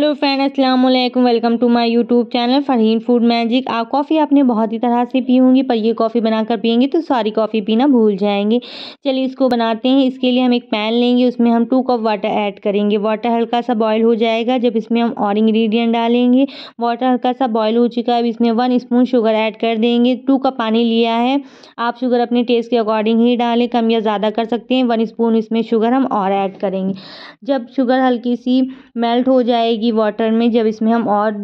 hello friend अस्सलाम वालेकुम welcome to my YouTube channel Farheen food magic आप कॉफ़ी आपने बहुत ही तरह से पी होंगी पर ये कॉफ़ी बनाकर पियेंगे तो सारी कॉफ़ी पीना भूल जाएंगे चलिए इसको बनाते हैं इसके लिए हम एक पैन लेंगे उसमें हम टू कप वाटर ऐड करेंगे वाटर हल्का सा बॉयल हो जाएगा जब इसमें हम और इंग्रीडियंट डालेंगे वाटर हल्का सा बॉयल हो चुका है अब इसमें वन स्पून शुगर ऐड कर देंगे टू कप पानी लिया है आप शुगर अपने टेस्ट के अकॉर्डिंग ही डालें कम या ज़्यादा कर सकते हैं वन स्पून इसमें शुगर हम और ऐड करेंगे जब शुगर हल्की सी मेल्ट हो जाएगी घी वाटर में जब इसमें हम और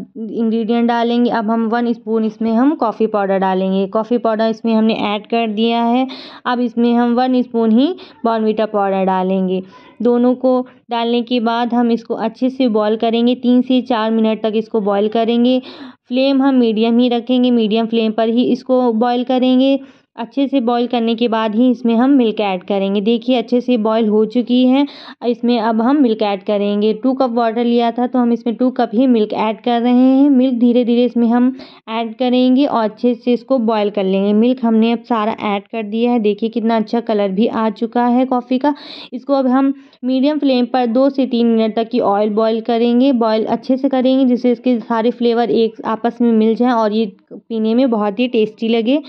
इंग्रेडिएंट डालेंगे अब हम वन स्पून इसमें हम कॉफ़ी पाउडर डालेंगे कॉफ़ी पाउडर इसमें हमने ऐड कर दिया है अब इसमें हम वन स्पून ही बॉर्नविटा पाउडर डालेंगे दोनों को डालने के बाद हम इसको अच्छे से बॉईल करेंगे तीन से चार मिनट तक इसको बॉईल करेंगे फ्लेम हम मीडियम ही रखेंगे मीडियम फ्लेम पर ही इसको बॉईल करेंगे अच्छे से बॉईल करने के बाद ही इसमें हम मिल्क ऐड करेंगे देखिए अच्छे से बॉईल हो चुकी है इसमें अब हम मिल्क ऐड करेंगे टू कप वाटर लिया था तो हम इसमें टू कप ही मिल्क ऐड कर रहे हैं मिल्क धीरे धीरे इसमें हम ऐड करेंगे और अच्छे से इसको बॉईल कर लेंगे मिल्क हमने अब सारा ऐड कर दिया है देखिए कितना अच्छा कलर भी आ चुका है कॉफ़ी का इसको अब हम मीडियम फ्लेम पर दो से तीन मिनट तक की ऑयल बॉयल करेंगे बॉयल अच्छे से करेंगे जिससे इसके सारे फ्लेवर एक आपस में मिल जाएँ और ये पीने में बहुत ही टेस्टी लगे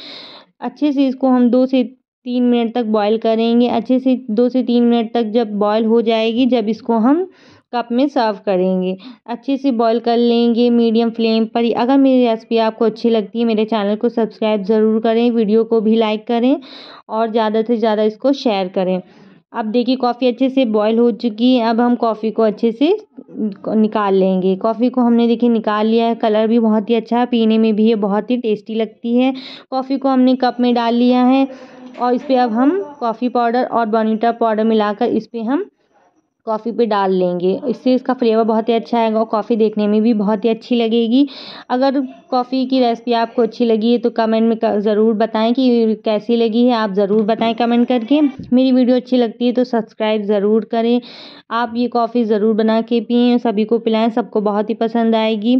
अच्छे से इसको हम दो से तीन मिनट तक बॉयल करेंगे अच्छे से दो से तीन मिनट तक जब बॉयल हो जाएगी जब इसको हम कप में सर्व करेंगे अच्छे से बॉईल कर लेंगे मीडियम फ्लेम पर अगर मेरी रेसिपी आपको अच्छी लगती है मेरे चैनल को सब्सक्राइब ज़रूर करें वीडियो को भी लाइक करें और ज़्यादा से ज़्यादा इसको शेयर करें अब देखिए कॉफ़ी अच्छे से बॉयल हो चुकी है अब हम कॉफ़ी को अच्छे से निकाल लेंगे कॉफ़ी को हमने देखिए निकाल लिया है कलर भी बहुत ही अच्छा है पीने में भी ये बहुत ही टेस्टी लगती है कॉफ़ी को हमने कप में डाल लिया है और इस पर अब हम कॉफ़ी पाउडर और बॉर्नविटा पाउडर मिलाकर इस पर हम कॉफ़ी पे डाल लेंगे इससे इसका फ्लेवर बहुत ही अच्छा आएगा और कॉफ़ी देखने में भी बहुत ही अच्छी लगेगी अगर कॉफ़ी की रेसिपी आपको अच्छी लगी है तो कमेंट में ज़रूर बताएं कि कैसी लगी है आप ज़रूर बताएं कमेंट करके मेरी वीडियो अच्छी लगती है तो सब्सक्राइब ज़रूर करें आप ये कॉफ़ी ज़रूर बना के पिए सभी को पिलाएँ सबको बहुत ही पसंद आएगी